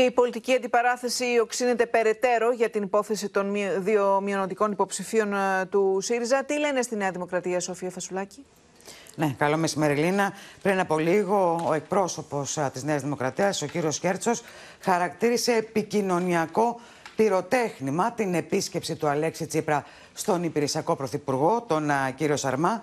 Και η πολιτική αντιπαράθεση οξύνεται περαιτέρω για την υπόθεση των δύο μειονοτικών υποψηφίων ε, του ΣΥΡΙΖΑ. Τι λένε στη Νέα Δημοκρατία, Σοφία Φασουλάκη. Ναι, καλό μεσημέρι, Λίνα. Πριν από λίγο, ο εκπρόσωπος ε, της Νέας Δημοκρατίας, ο κύριος Κέρτσος, χαρακτήρισε επικοινωνιακό πυροτέχνημα την επίσκεψη του Αλέξη Τσίπρα στον υπηρεσιακό πρωθυπουργό, τον ε, κύριο Σαρμά.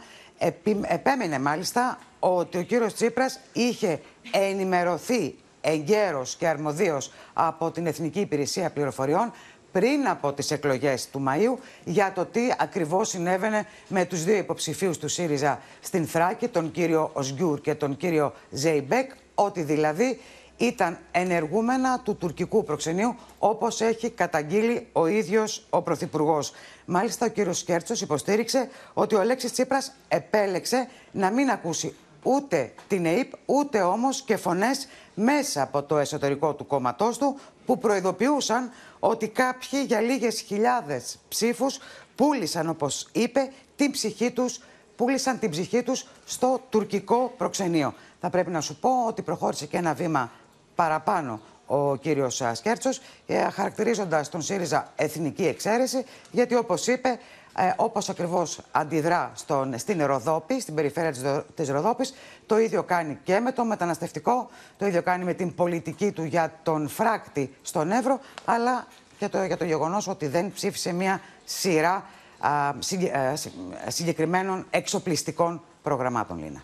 Επέμενε μάλιστα ότι ο κύριος Τσίπρας είχε ενημερωθεί εγκαίρος και αρμοδίος από την Εθνική Υπηρεσία Πληροφοριών πριν από τις εκλογές του Μαΐου για το τι ακριβώς συνέβαινε με τους δύο υποψηφίους του ΣΥΡΙΖΑ στην Θράκη, τον κύριο Οσγκιούρ και τον κύριο Ζέιμπεκ, ότι δηλαδή ήταν ενεργούμενα του τουρκικού προξενείου, όπως έχει καταγγείλει ο ίδιος ο Πρωθυπουργός. Μάλιστα, ο κύριος Σκέρτσος υποστήριξε ότι ο Αλέξης Τσίπρας επέλεξε να μην ακούσει ούτε την ΕΕΠ, ούτε όμως και φωνές μέσα από το εσωτερικό του κόμματός του που προειδοποιούσαν ότι κάποιοι για λίγες χιλιάδες ψήφους πούλησαν, όπως είπε, την ψυχή τους, πούλησαν την ψυχή τους στο τουρκικό προξενείο. Θα πρέπει να σου πω ότι προχώρησε και ένα βήμα παραπάνω ο κύριος ε, Σκέρτσος, ε, χαρακτηρίζοντας τον ΣΥΡΙΖΑ εθνική εξαίρεση, γιατί όπως είπε, ε, όπως ακριβώς αντιδρά στον, στην Ροδόπη, στην περιφέρεια της Ροδόπης, το ίδιο κάνει και με το μεταναστευτικό, το ίδιο κάνει με την πολιτική του για τον φράκτη στον Εύρο, αλλά και το, για το γεγονός ότι δεν ψήφισε μία σειρά συγκεκριμένων εξοπλιστικών προγραμμάτων, Λίνα.